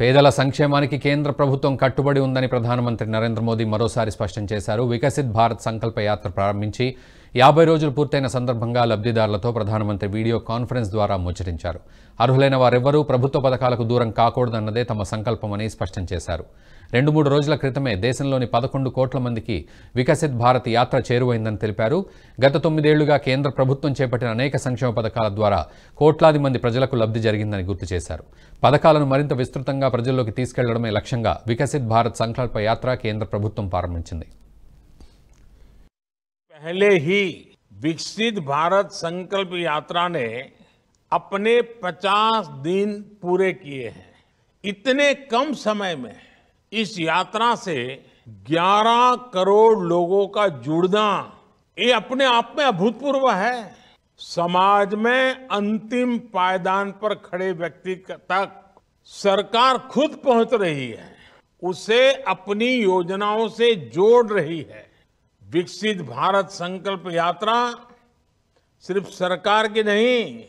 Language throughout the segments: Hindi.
పేదల సంక్షేమానికి కేంద్ర ప్రభుత్వం కట్టుబడి ఉందని ప్రధానమంత్రి నరేంద్ర మోదీ మరోసారి స్పష్టం చేశారు వికసిత్ భారత్ సంకల్ప యాత్ర ప్రారంభించి యాభై రోజులు పూర్తయిన సందర్భంగా లబ్ధిదారులతో ప్రధానమంత్రి వీడియో కాన్ఫరెన్స్ ద్వారా ముచ్చరించారు అర్హులైన వారెవ్వరూ ప్రభుత్వ పథకాలకు దూరం కాకూడదన్నదే తమ సంకల్పమని స్పష్టం చేశారు రెండు మూడు రోజుల క్రితమే దేశంలోని పదకొండు కోట్ల మందికి వికసిత్ భారత్ యాత్ర చేరువైందని తెలిపారు గత తొమ్మిదేళ్లుగా కేంద్ర ప్రభుత్వం చేపట్టిన అనేక సంక్షేమ పథకాల ద్వారా కోట్లాది మంది ప్రజలకు లబ్ధి జరిగిందని గుర్తు చేశారు పథకాలను మరింత విస్తృతంగా ప్రజల్లోకి తీసుకెళ్లడమే లక్ష్యంగా వికసిత్ భారత్ సంకల్ప యాత్ర కేంద్ర ప్రభుత్వం ప్రారంభించింది पहले ही विकसित भारत संकल्प यात्रा ने अपने 50 दिन पूरे किए हैं इतने कम समय में इस यात्रा से 11 करोड़ लोगों का जुड़ना ये अपने आप में अभूतपूर्व है समाज में अंतिम पायदान पर खड़े व्यक्ति तक सरकार खुद पहुंच रही है उसे अपनी योजनाओं से जोड़ रही है विकसित भारत संकल्प यात्रा सिर्फ सरकार की नहीं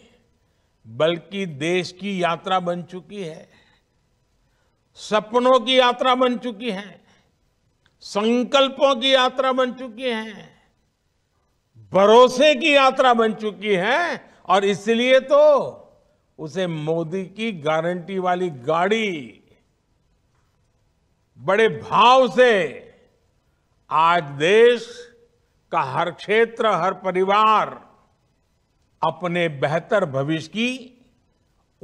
बल्कि देश की यात्रा बन चुकी है सपनों की यात्रा बन चुकी है संकल्पों की यात्रा बन चुकी है भरोसे की यात्रा बन चुकी है और इसलिए तो उसे मोदी की गारंटी वाली गाड़ी बड़े भाव से आज देश का हर क्षेत्र हर परिवार अपने बेहतर भविष्य की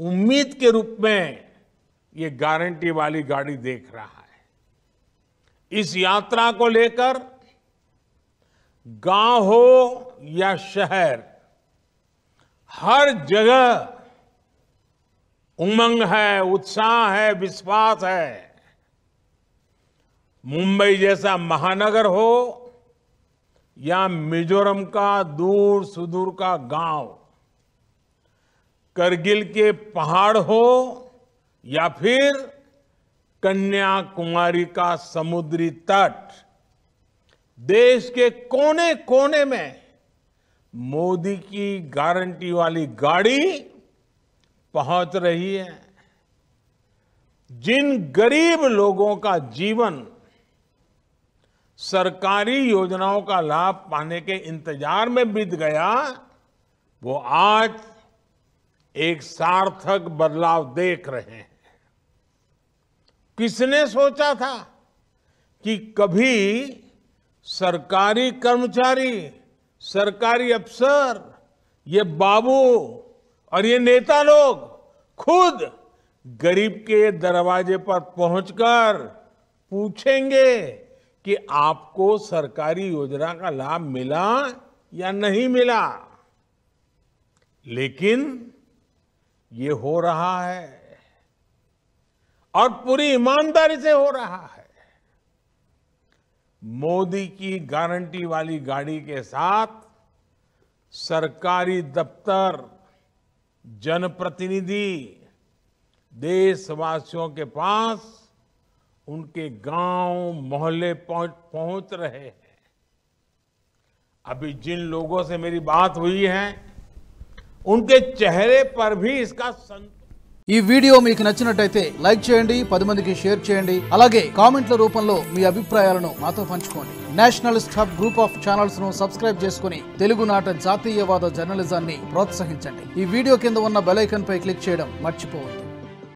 उम्मीद के रूप में ये गारंटी वाली गाड़ी देख रहा है इस यात्रा को लेकर गांव हो या शहर हर जगह उमंग है उत्साह है विश्वास है मुंबई जैसा महानगर हो या मिजोरम का दूर सुदूर का गांव करगिल के पहाड़ हो या फिर कन्याकुमारी का समुद्री तट देश के कोने कोने में मोदी की गारंटी वाली गाड़ी पहुंच रही है जिन गरीब लोगों का जीवन सरकारी योजनाओं का लाभ पाने के इंतजार में बीत गया वो आज एक सार्थक बदलाव देख रहे हैं किसने सोचा था कि कभी सरकारी कर्मचारी सरकारी अफसर ये बाबू और ये नेता लोग खुद गरीब के दरवाजे पर पहुंचकर पूछेंगे कि आपको सरकारी योजना का लाभ मिला या नहीं मिला लेकिन ये हो रहा है और पूरी ईमानदारी से हो रहा है मोदी की गारंटी वाली गाड़ी के साथ सरकारी दफ्तर जनप्रतिनिधि देशवासियों के पास उनके गांव मोहल्ले पहुंच रहे हैं अभी जिन लोगों से मेरी बात हुई है उनके चेहरे पर भी इसका संत ఈ వీడియో మీకు నచ్చినట్టయితే లైక్ చేయండి పది మందికి షేర్ చేయండి అలాగే కామెంట్ల రూపంలో మీ అభిప్రాయాలను మాతో పంచుకోండి nationalist hub group of channels ను సబ్స్క్రైబ్ చేసుకుని తెలుగునాట జాతీయవాద జర్నలిజాన్ని ప్రోత్సహించండి ఈ వీడియో కింద ఉన్న బెలైకన్ పై క్లిక్ చేయడం మర్చిపోవద్దు